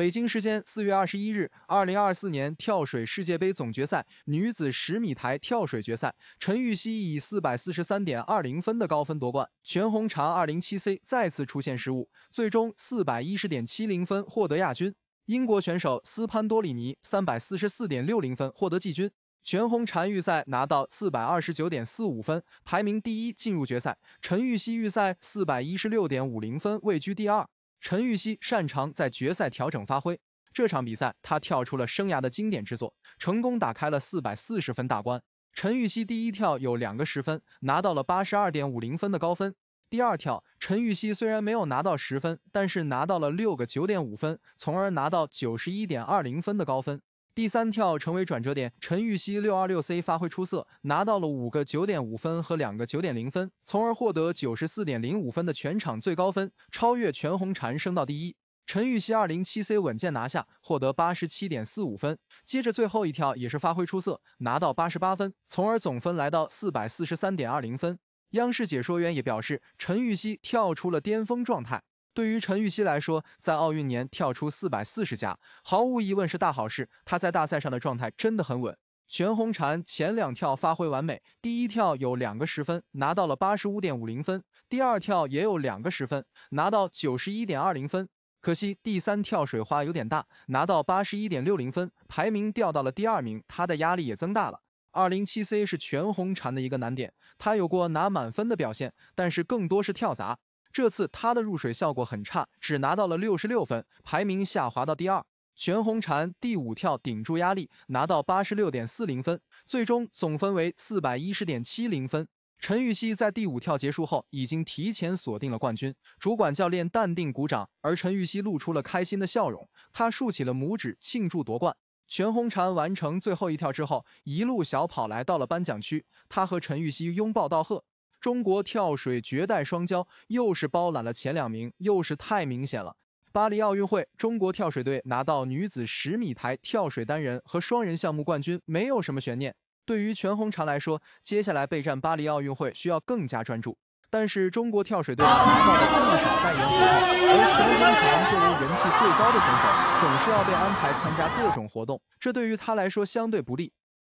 北京时间四月二十一日，二零二四年跳水世界杯总决赛女子十米台跳水决赛，陈芋汐以四百四十三点二零分的高分夺冠。全红婵二零七 C 再次出现失误，最终四百一十点七零分获得亚军。英国选手斯潘多里尼三百四十四点六零分获得季军。全红婵预赛拿到四百二十九点四五分，排名第一进入决赛。陈芋汐预赛四百一十六点五零分位居第二。陈芋汐擅长在决赛调整发挥，这场比赛她跳出了生涯的经典之作，成功打开了四百四十分大关。陈芋汐第一跳有两个十分，拿到了八十二点五零分的高分。第二跳，陈芋汐虽然没有拿到十分，但是拿到了六个九点五分，从而拿到九十一点二零分的高分。第三跳成为转折点，陈芋汐六二六 C 发挥出色，拿到了五个九点五分和两个九点零分，从而获得九十四点零五分的全场最高分，超越全红婵升到第一。陈芋汐二零七 C 稳健拿下，获得八十七点四五分。接着最后一跳也是发挥出色，拿到八十八分，从而总分来到四百四十三点二零分。央视解说员也表示，陈芋汐跳出了巅峰状态。对于陈芋汐来说，在奥运年跳出四百四十加，毫无疑问是大好事。她在大赛上的状态真的很稳。全红婵前两跳发挥完美，第一跳有两个十分，拿到了八十五点五零分；第二跳也有两个十分，拿到九十一点二零分。可惜第三跳水花有点大，拿到八十一点六零分，排名掉到了第二名，她的压力也增大了。二零七 C 是全红婵的一个难点，她有过拿满分的表现，但是更多是跳砸。这次他的入水效果很差，只拿到了六十六分，排名下滑到第二。全红婵第五跳顶住压力，拿到八十六点四零分，最终总分为四百一十点七零分。陈芋汐在第五跳结束后，已经提前锁定了冠军。主管教练淡定鼓掌，而陈芋汐露出了开心的笑容，她竖起了拇指庆祝夺冠。全红婵完成最后一跳之后，一路小跑来到了颁奖区，她和陈芋汐拥抱道贺。中国跳水绝代双骄又是包揽了前两名，又是太明显了。巴黎奥运会，中国跳水队拿到女子十米台跳水单人和双人项目冠军，没有什么悬念。对于全红婵来说，接下来备战巴黎奥运会需要更加专注。但是中国跳水队拿到了不少代言合同，而全红婵作为人气最高的选手，总是要被安排参加各种活动，这对于她来说相对不利。